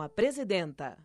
com a presidenta.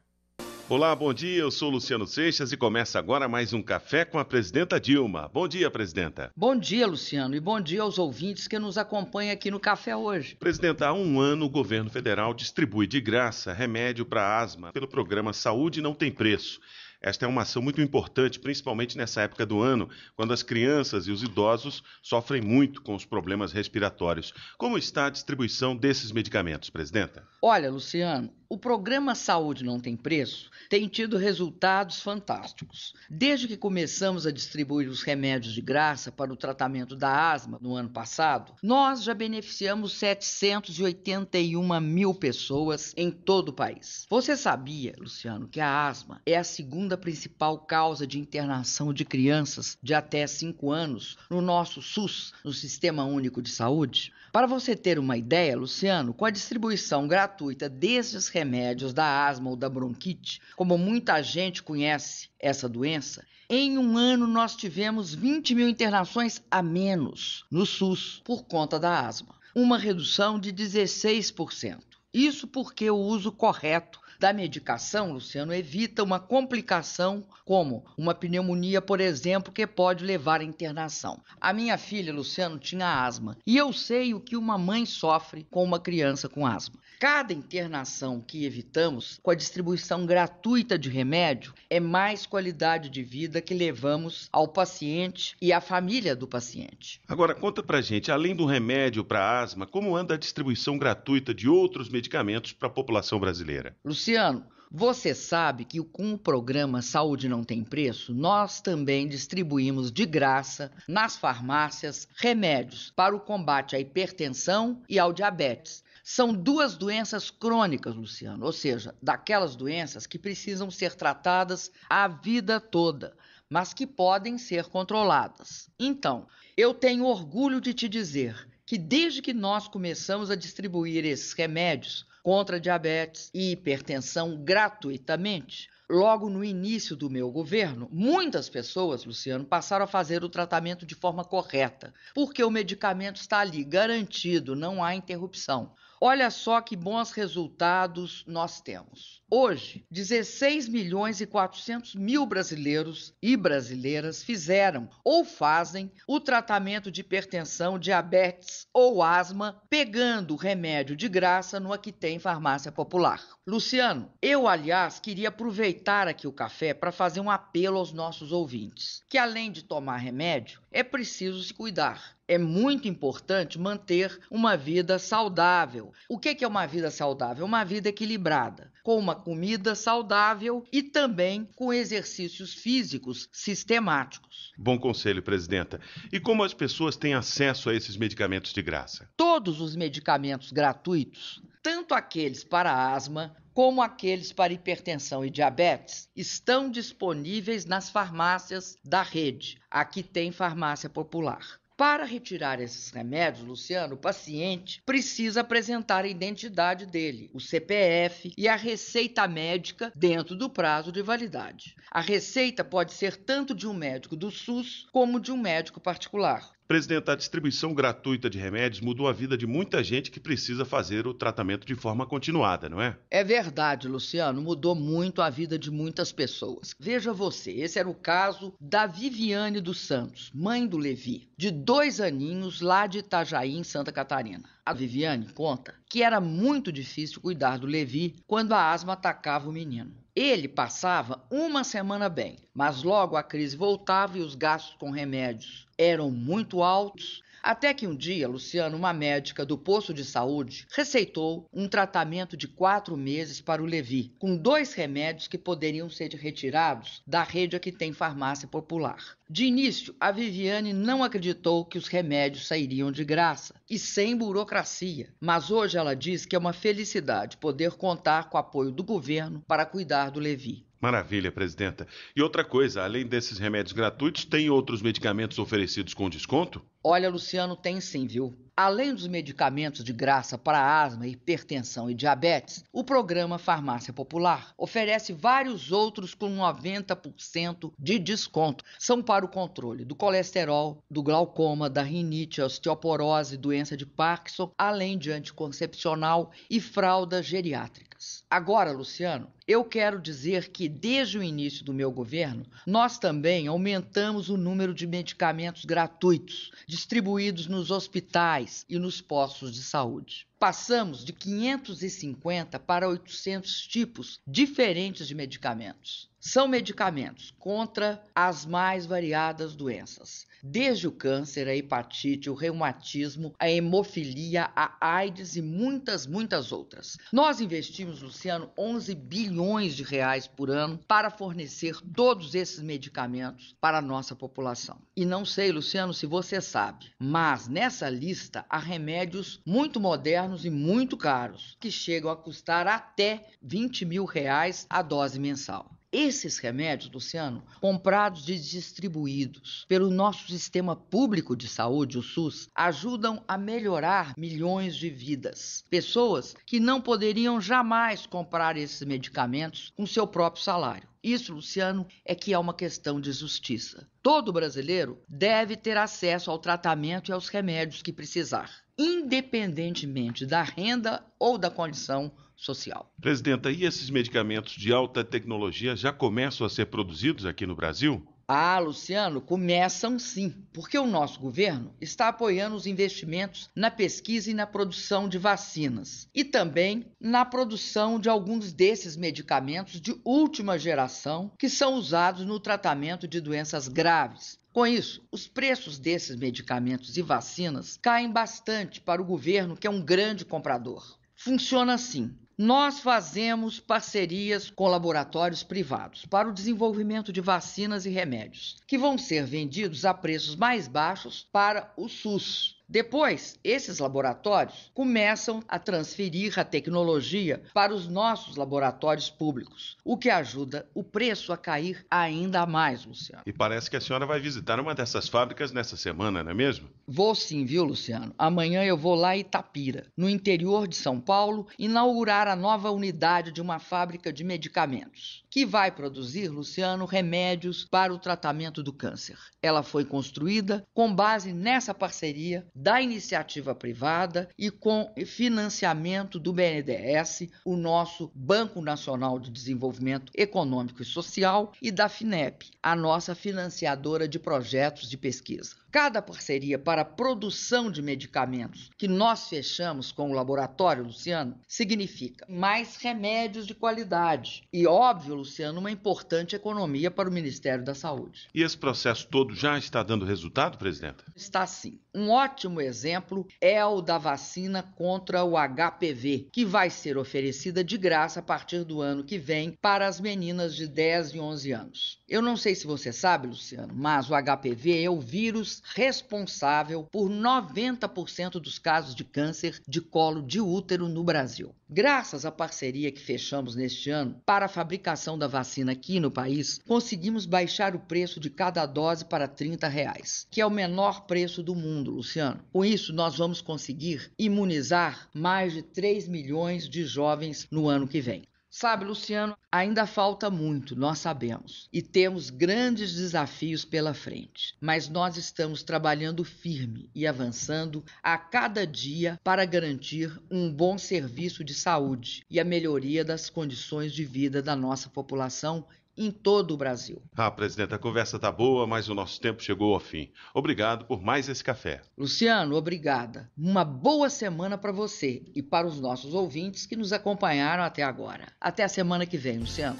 Olá, bom dia. Eu sou Luciano Seixas e começa agora mais um Café com a Presidenta Dilma. Bom dia, Presidenta. Bom dia, Luciano, e bom dia aos ouvintes que nos acompanham aqui no Café hoje. Presidenta, há um ano o governo federal distribui de graça remédio para asma pelo programa Saúde Não Tem Preço. Esta é uma ação muito importante, principalmente nessa época do ano, quando as crianças e os idosos sofrem muito com os problemas respiratórios. Como está a distribuição desses medicamentos, Presidenta? Olha, Luciano, o programa Saúde Não Tem Preço tem tido resultados fantásticos. Desde que começamos a distribuir os remédios de graça para o tratamento da asma no ano passado, nós já beneficiamos 781 mil pessoas em todo o país. Você sabia, Luciano, que a asma é a segunda principal causa de internação de crianças de até 5 anos no nosso SUS, no Sistema Único de Saúde? Para você ter uma ideia, Luciano, com a distribuição gratuita, gratuita, desde os remédios da asma ou da bronquite, como muita gente conhece essa doença, em um ano nós tivemos 20 mil internações a menos no SUS por conta da asma, uma redução de 16%. Isso porque o uso correto da medicação, Luciano, evita uma complicação como uma pneumonia, por exemplo, que pode levar à internação. A minha filha, Luciano, tinha asma e eu sei o que uma mãe sofre com uma criança com asma. Cada internação que evitamos com a distribuição gratuita de remédio é mais qualidade de vida que levamos ao paciente e à família do paciente. Agora conta pra gente, além do remédio para asma, como anda a distribuição gratuita de outros medicamentos para a população brasileira? Luciano, Luciano, você sabe que com o programa Saúde Não Tem Preço, nós também distribuímos de graça nas farmácias remédios para o combate à hipertensão e ao diabetes. São duas doenças crônicas, Luciano, ou seja, daquelas doenças que precisam ser tratadas a vida toda, mas que podem ser controladas. Então, eu tenho orgulho de te dizer que desde que nós começamos a distribuir esses remédios, contra diabetes e hipertensão gratuitamente. Logo no início do meu governo, muitas pessoas, Luciano, passaram a fazer o tratamento de forma correta, porque o medicamento está ali garantido, não há interrupção. Olha só que bons resultados nós temos. Hoje, 16 milhões e 400 mil brasileiros e brasileiras fizeram ou fazem o tratamento de hipertensão, diabetes ou asma, pegando remédio de graça no Aquitém Farmácia Popular. Luciano, eu, aliás, queria aproveitar aqui o café para fazer um apelo aos nossos ouvintes, que além de tomar remédio, é preciso se cuidar. É muito importante manter uma vida saudável. O que é uma vida saudável? Uma vida equilibrada com uma comida saudável e também com exercícios físicos sistemáticos. Bom conselho, presidenta. E como as pessoas têm acesso a esses medicamentos de graça? Todos os medicamentos gratuitos, tanto aqueles para asma, como aqueles para hipertensão e diabetes, estão disponíveis nas farmácias da rede. Aqui tem farmácia popular. Para retirar esses remédios, Luciano, o paciente precisa apresentar a identidade dele, o CPF e a receita médica dentro do prazo de validade. A receita pode ser tanto de um médico do SUS como de um médico particular. Presidente, a distribuição gratuita de remédios mudou a vida de muita gente que precisa fazer o tratamento de forma continuada, não é? É verdade, Luciano. Mudou muito a vida de muitas pessoas. Veja você, esse era o caso da Viviane dos Santos, mãe do Levi, de dois aninhos lá de Itajaí, em Santa Catarina. A Viviane conta que era muito difícil cuidar do Levi quando a asma atacava o menino. Ele passava uma semana bem, mas logo a crise voltava e os gastos com remédios eram muito altos até que um dia, Luciano, uma médica do posto de saúde, receitou um tratamento de quatro meses para o Levi, com dois remédios que poderiam ser retirados da rede a que tem farmácia popular. De início, a Viviane não acreditou que os remédios sairiam de graça e sem burocracia, mas hoje ela diz que é uma felicidade poder contar com o apoio do governo para cuidar do Levi. Maravilha, presidenta. E outra coisa, além desses remédios gratuitos, tem outros medicamentos oferecidos com desconto? Olha, Luciano, tem sim, viu? Além dos medicamentos de graça para asma, hipertensão e diabetes, o programa Farmácia Popular oferece vários outros com 90% de desconto. São para o controle do colesterol, do glaucoma, da rinite, osteoporose, doença de Parkinson, além de anticoncepcional e fralda geriátrica. Agora, Luciano, eu quero dizer que desde o início do meu governo, nós também aumentamos o número de medicamentos gratuitos distribuídos nos hospitais e nos postos de saúde. Passamos de 550 para 800 tipos diferentes de medicamentos. São medicamentos contra as mais variadas doenças, desde o câncer, a hepatite, o reumatismo, a hemofilia, a AIDS e muitas, muitas outras. Nós investimos, Luciano, 11 bilhões de reais por ano para fornecer todos esses medicamentos para a nossa população. E não sei, Luciano, se você sabe, mas nessa lista há remédios muito modernos e muito caros, que chegam a custar até 20 mil reais a dose mensal. Esses remédios, Luciano, comprados e distribuídos pelo nosso sistema público de saúde, o SUS, ajudam a melhorar milhões de vidas. Pessoas que não poderiam jamais comprar esses medicamentos com seu próprio salário. Isso, Luciano, é que é uma questão de justiça. Todo brasileiro deve ter acesso ao tratamento e aos remédios que precisar, independentemente da renda ou da condição social. Presidenta, e esses medicamentos de alta tecnologia já começam a ser produzidos aqui no Brasil? Ah, Luciano, começam sim, porque o nosso governo está apoiando os investimentos na pesquisa e na produção de vacinas e também na produção de alguns desses medicamentos de última geração que são usados no tratamento de doenças graves. Com isso, os preços desses medicamentos e vacinas caem bastante para o governo, que é um grande comprador. Funciona assim: nós fazemos parcerias com laboratórios privados para o desenvolvimento de vacinas e remédios, que vão ser vendidos a preços mais baixos para o SUS, depois, esses laboratórios começam a transferir a tecnologia para os nossos laboratórios públicos, o que ajuda o preço a cair ainda mais, Luciano. E parece que a senhora vai visitar uma dessas fábricas nessa semana, não é mesmo? Vou sim, viu, Luciano? Amanhã eu vou lá em Itapira, no interior de São Paulo, inaugurar a nova unidade de uma fábrica de medicamentos, que vai produzir, Luciano, remédios para o tratamento do câncer. Ela foi construída com base nessa parceria da iniciativa privada e com financiamento do BNDES, o nosso Banco Nacional de Desenvolvimento Econômico e Social, e da FINEP, a nossa financiadora de projetos de pesquisa. Cada parceria para a produção de medicamentos que nós fechamos com o laboratório, Luciano, significa mais remédios de qualidade e, óbvio, Luciano, uma importante economia para o Ministério da Saúde. E esse processo todo já está dando resultado, presidenta? Está sim. Um ótimo ótimo exemplo é o da vacina contra o HPV, que vai ser oferecida de graça a partir do ano que vem para as meninas de 10 e 11 anos. Eu não sei se você sabe, Luciano, mas o HPV é o vírus responsável por 90% dos casos de câncer de colo de útero no Brasil. Graças à parceria que fechamos neste ano para a fabricação da vacina aqui no país, conseguimos baixar o preço de cada dose para R$ 30, reais, que é o menor preço do mundo, Luciano ano. Com isso, nós vamos conseguir imunizar mais de 3 milhões de jovens no ano que vem. Sabe, Luciano, ainda falta muito, nós sabemos, e temos grandes desafios pela frente. Mas nós estamos trabalhando firme e avançando a cada dia para garantir um bom serviço de saúde e a melhoria das condições de vida da nossa população em todo o Brasil. Ah, presidenta, a conversa tá boa, mas o nosso tempo chegou ao fim. Obrigado por mais esse café. Luciano, obrigada. Uma boa semana para você e para os nossos ouvintes que nos acompanharam até agora. Até a semana que vem, Luciano.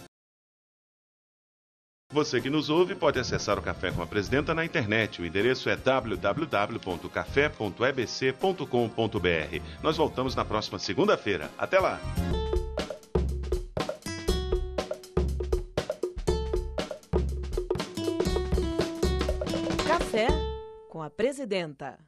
Você que nos ouve pode acessar o Café com a Presidenta na internet. O endereço é www.café.ebc.com.br. Nós voltamos na próxima segunda-feira. Até lá! a presidenta.